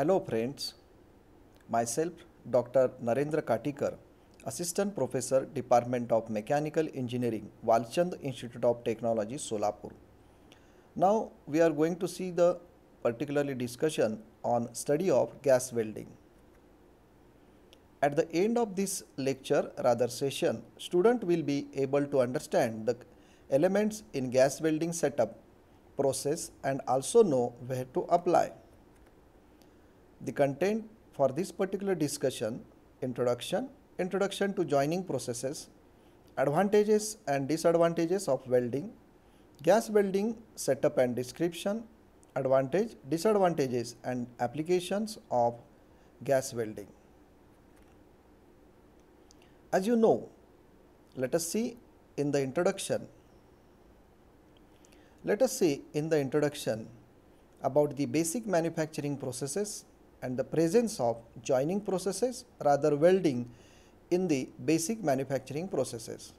Hello friends, myself Dr. Narendra Katikar, Assistant Professor Department of Mechanical Engineering, Walchand Institute of Technology, Solapur. Now we are going to see the particularly discussion on study of gas welding. At the end of this lecture rather session, student will be able to understand the elements in gas welding setup process and also know where to apply. The content for this particular discussion, introduction, introduction to joining processes, advantages and disadvantages of welding, gas welding setup and description, advantage, disadvantages and applications of gas welding. As you know, let us see in the introduction, let us see in the introduction about the basic manufacturing processes and the presence of joining processes rather welding in the basic manufacturing processes.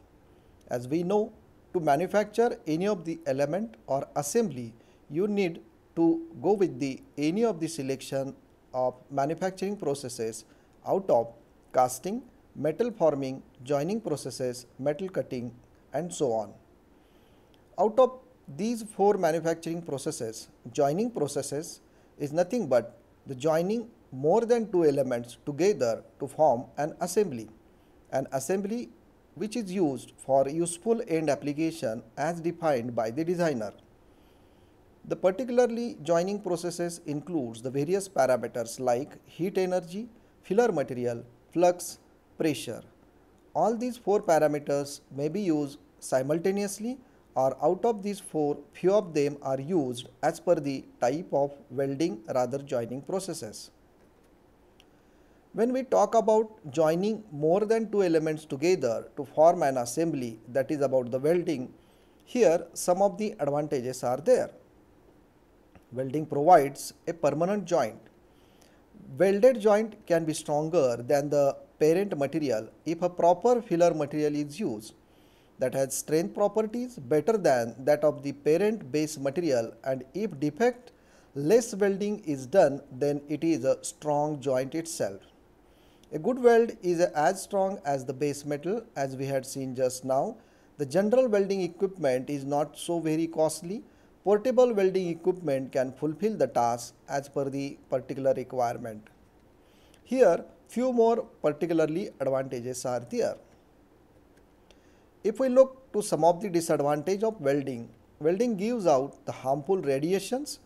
As we know, to manufacture any of the element or assembly, you need to go with the any of the selection of manufacturing processes out of casting, metal forming, joining processes, metal cutting and so on. Out of these four manufacturing processes, joining processes is nothing but the joining more than two elements together to form an assembly. An assembly which is used for useful end application as defined by the designer. The particularly joining processes includes the various parameters like heat energy, filler material, flux, pressure. All these four parameters may be used simultaneously or out of these four, few of them are used as per the type of welding rather joining processes. When we talk about joining more than two elements together to form an assembly that is about the welding, here some of the advantages are there. Welding provides a permanent joint. Welded joint can be stronger than the parent material if a proper filler material is used that has strength properties better than that of the parent base material and if defect less welding is done then it is a strong joint itself. A good weld is as strong as the base metal as we had seen just now. The general welding equipment is not so very costly. Portable welding equipment can fulfill the task as per the particular requirement. Here few more particularly advantages are there. If we look to some of the disadvantage of welding, welding gives out the harmful radiations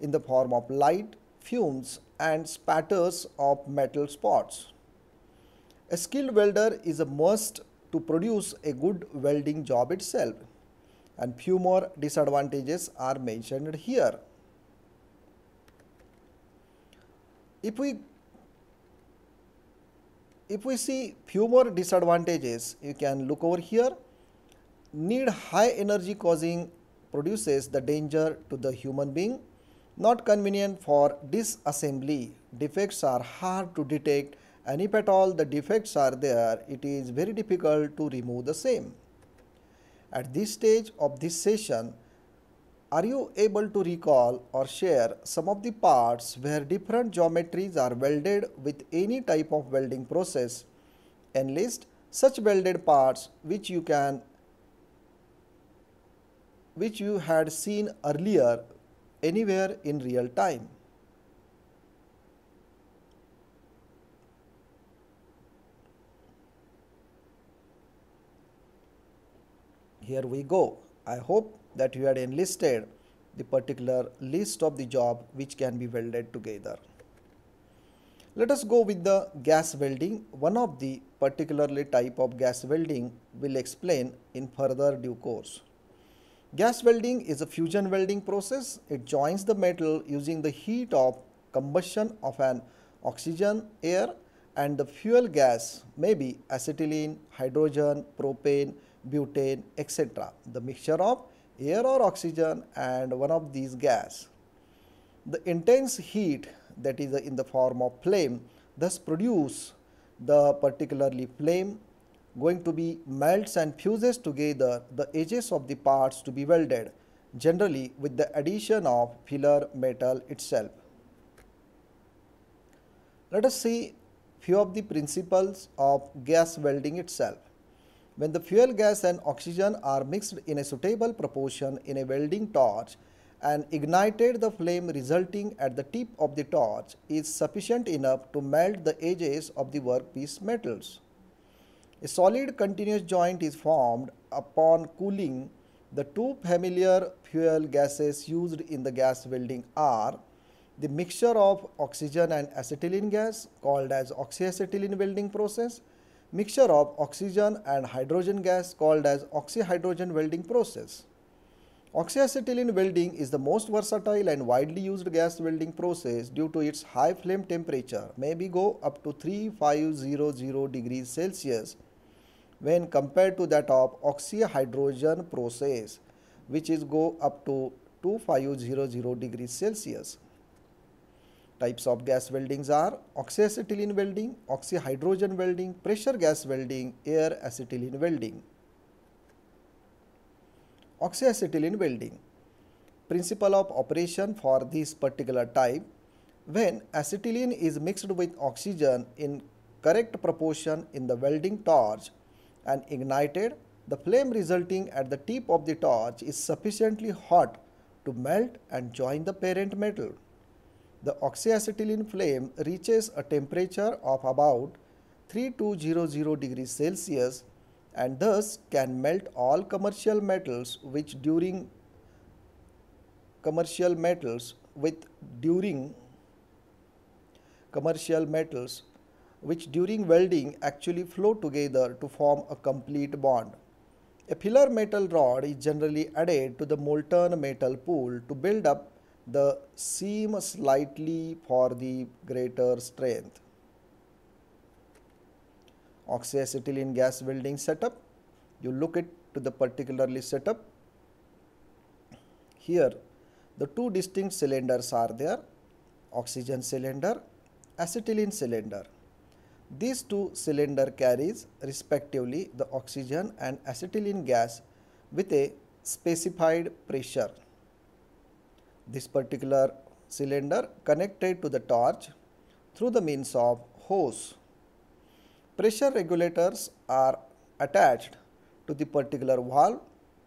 in the form of light, fumes and spatters of metal spots. A skilled welder is a must to produce a good welding job itself and few more disadvantages are mentioned here. If we if we see few more disadvantages, you can look over here. Need high energy causing produces the danger to the human being. Not convenient for disassembly. Defects are hard to detect and if at all the defects are there, it is very difficult to remove the same. At this stage of this session, are you able to recall or share some of the parts where different geometries are welded with any type of welding process and list such welded parts which you can which you had seen earlier anywhere in real time. Here we go. I hope that you had enlisted the particular list of the job which can be welded together. Let us go with the gas welding. One of the particularly type of gas welding will explain in further due course. Gas welding is a fusion welding process. It joins the metal using the heat of combustion of an oxygen air and the fuel gas may be acetylene, hydrogen, propane, butane, etc. The mixture of air or oxygen and one of these gas. The intense heat that is in the form of flame thus produce the particularly flame going to be melts and fuses together the edges of the parts to be welded generally with the addition of filler metal itself. Let us see few of the principles of gas welding itself. When the fuel gas and oxygen are mixed in a suitable proportion in a welding torch and ignited the flame resulting at the tip of the torch is sufficient enough to melt the edges of the workpiece metals. A solid continuous joint is formed upon cooling. The two familiar fuel gases used in the gas welding are the mixture of oxygen and acetylene gas called as oxyacetylene welding process mixture of oxygen and hydrogen gas called as oxyhydrogen welding process. Oxyacetylene welding is the most versatile and widely used gas welding process due to its high flame temperature, maybe go up to 3500 degrees Celsius when compared to that of oxyhydrogen process which is go up to 2500 degrees Celsius. Types of gas weldings are oxyacetylene welding, oxyhydrogen welding, pressure gas welding, air acetylene welding. Oxyacetylene welding. Principle of operation for this particular type. When acetylene is mixed with oxygen in correct proportion in the welding torch and ignited, the flame resulting at the tip of the torch is sufficiently hot to melt and join the parent metal the oxyacetylene flame reaches a temperature of about 3200 degrees Celsius and thus can melt all commercial metals which during commercial metals with during commercial metals which during welding actually flow together to form a complete bond. A pillar metal rod is generally added to the molten metal pool to build up the seam slightly for the greater strength. Oxyacetylene gas welding setup, you look it to the particularly setup. Here the two distinct cylinders are there, oxygen cylinder, acetylene cylinder. These two cylinder carries respectively the oxygen and acetylene gas with a specified pressure this particular cylinder connected to the torch through the means of hose. Pressure regulators are attached to the particular valve.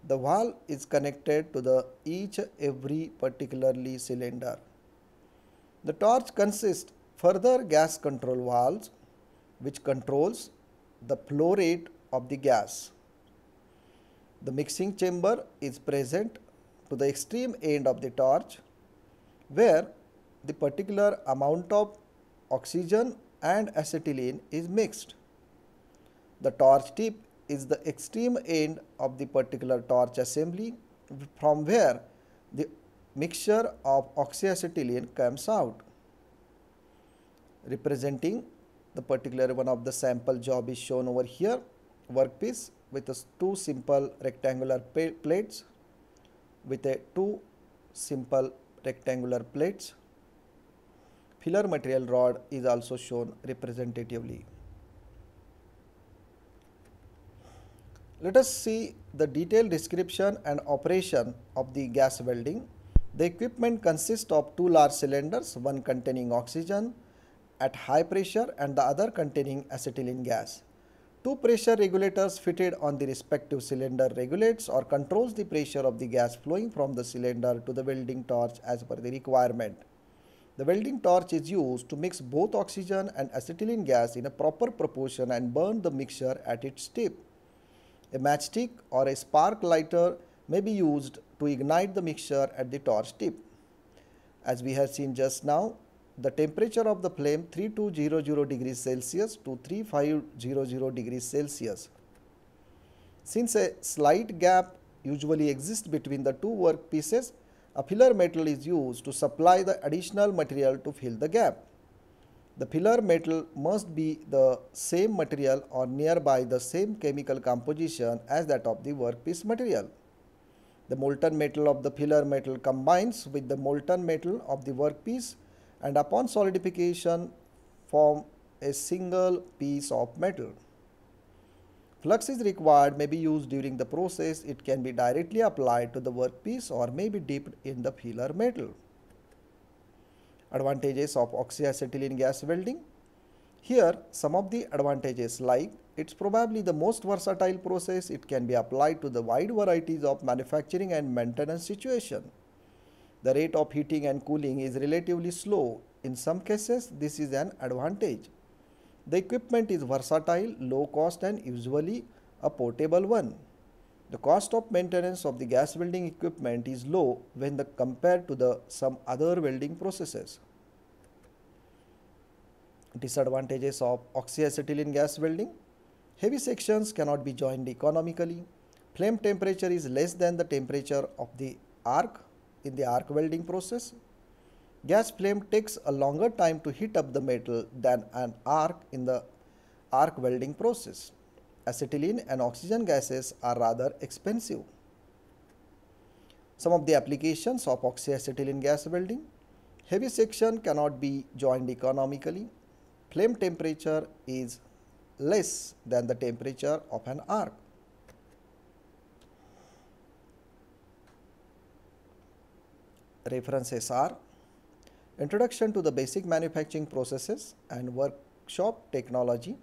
The valve is connected to the each every particularly cylinder. The torch consists further gas control valves which controls the flow rate of the gas. The mixing chamber is present to the extreme end of the torch where the particular amount of oxygen and acetylene is mixed. The torch tip is the extreme end of the particular torch assembly from where the mixture of oxyacetylene comes out representing the particular one of the sample job is shown over here workpiece with two simple rectangular plates with a two simple rectangular plates. Filler material rod is also shown representatively. Let us see the detailed description and operation of the gas welding. The equipment consists of two large cylinders, one containing oxygen at high pressure and the other containing acetylene gas. Two pressure regulators fitted on the respective cylinder regulates or controls the pressure of the gas flowing from the cylinder to the welding torch as per the requirement. The welding torch is used to mix both oxygen and acetylene gas in a proper proportion and burn the mixture at its tip. A matchstick or a spark lighter may be used to ignite the mixture at the torch tip. As we have seen just now, the temperature of the flame 3200 degrees Celsius to 3500 degrees Celsius. Since a slight gap usually exists between the two work pieces, a filler metal is used to supply the additional material to fill the gap. The filler metal must be the same material or nearby the same chemical composition as that of the workpiece material. The molten metal of the filler metal combines with the molten metal of the workpiece and upon solidification form a single piece of metal. Flux is required may be used during the process. It can be directly applied to the workpiece or may be dipped in the filler metal. Advantages of oxyacetylene gas welding. Here some of the advantages like it's probably the most versatile process. It can be applied to the wide varieties of manufacturing and maintenance situation the rate of heating and cooling is relatively slow. In some cases, this is an advantage. The equipment is versatile, low cost and usually a portable one. The cost of maintenance of the gas welding equipment is low when the compared to the some other welding processes. Disadvantages of oxyacetylene gas welding. Heavy sections cannot be joined economically. Flame temperature is less than the temperature of the arc in the arc welding process. Gas flame takes a longer time to heat up the metal than an arc in the arc welding process. Acetylene and oxygen gases are rather expensive. Some of the applications of oxyacetylene gas welding. Heavy section cannot be joined economically. Flame temperature is less than the temperature of an arc. References are Introduction to the Basic Manufacturing Processes and Workshop Technology.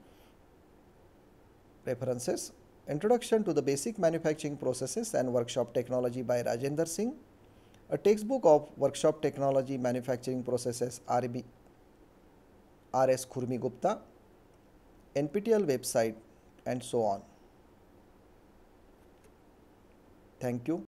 References Introduction to the Basic Manufacturing Processes and Workshop Technology by Rajendra Singh. A textbook of Workshop Technology Manufacturing Processes RB, RS Khurmi Gupta. NPTEL website and so on. Thank you.